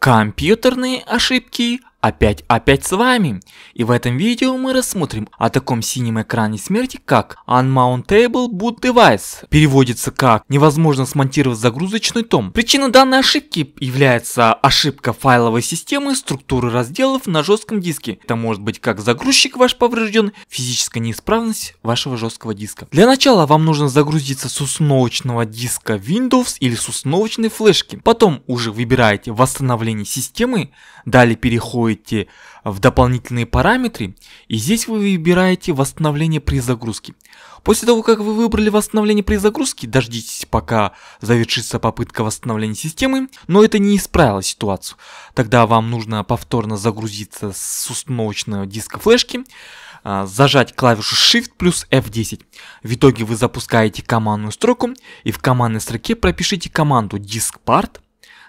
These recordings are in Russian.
Компьютерные ошибки Опять, опять с вами! И в этом видео мы рассмотрим о таком синем экране смерти, как Unmountable Boot Device. Переводится как «невозможно смонтировать загрузочный том». Причина данной ошибки является ошибка файловой системы структуры разделов на жестком диске. Это может быть как загрузчик ваш поврежден, физическая неисправность вашего жесткого диска. Для начала вам нужно загрузиться с установочного диска Windows или с установочной флешки. Потом уже выбираете восстановление системы, далее переходите заходите в дополнительные параметры и здесь вы выбираете восстановление при загрузке. После того, как вы выбрали восстановление при загрузке, дождитесь пока завершится попытка восстановления системы, но это не исправило ситуацию. Тогда вам нужно повторно загрузиться с установочного диска флешки, а, зажать клавишу Shift плюс F10. В итоге вы запускаете командную строку и в командной строке пропишите команду diskpart.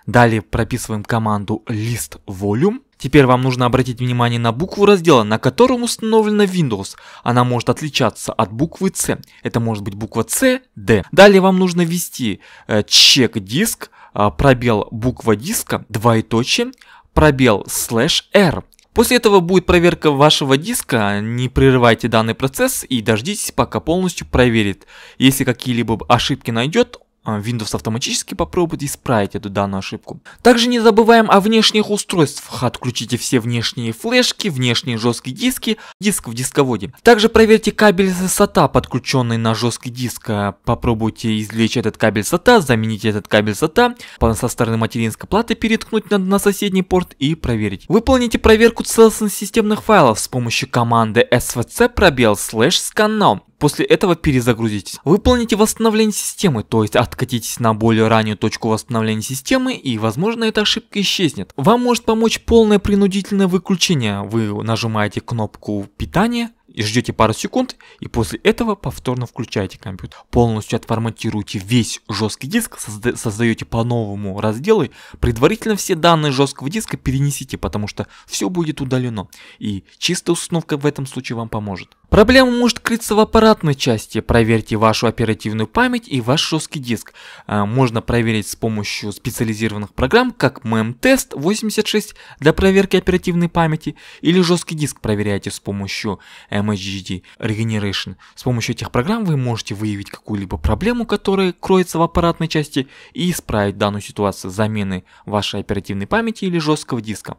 Далее прописываем команду list volume. Теперь вам нужно обратить внимание на букву раздела, на котором установлена Windows. Она может отличаться от буквы C. Это может быть буква C, D. Далее вам нужно ввести э, чек диск, э, пробел буква диска, двоеточие, пробел слэш R. После этого будет проверка вашего диска, не прерывайте данный процесс и дождитесь пока полностью проверит. Если какие-либо ошибки найдет, а, Windows автоматически попробует исправить эту данную ошибку. Также не забываем о внешних устройствах. Отключите все внешние флешки, внешние жесткие диски, диск в дисководе. Также проверьте кабель SATA, подключенный на жесткий диск. Э, попробуйте извлечь этот кабель SATA, замените этот кабель SATA, со стороны материнской платы переткнуть на, на соседний порт и проверить. Выполните проверку целостных системных файлов с помощью команды svc пробел слэш scan now. После этого перезагрузитесь. Выполните восстановление системы, то есть откатитесь на более раннюю точку восстановления системы и возможно эта ошибка исчезнет. Вам может помочь полное принудительное выключение. Вы нажимаете кнопку питания и ждете пару секунд, и после этого повторно включаете компьютер. Полностью отформатируйте весь жесткий диск, созда создаете по-новому разделы, предварительно все данные жесткого диска перенесите, потому что все будет удалено, и чистая установка в этом случае вам поможет. Проблема может крыться в аппаратной части. Проверьте вашу оперативную память и ваш жесткий диск. А, можно проверить с помощью специализированных программ, как MemTest 86 для проверки оперативной памяти, или жесткий диск проверяйте с помощью MHD Regeneration. С помощью этих программ вы можете выявить какую-либо проблему, которая кроется в аппаратной части, и исправить данную ситуацию замены вашей оперативной памяти или жесткого диска.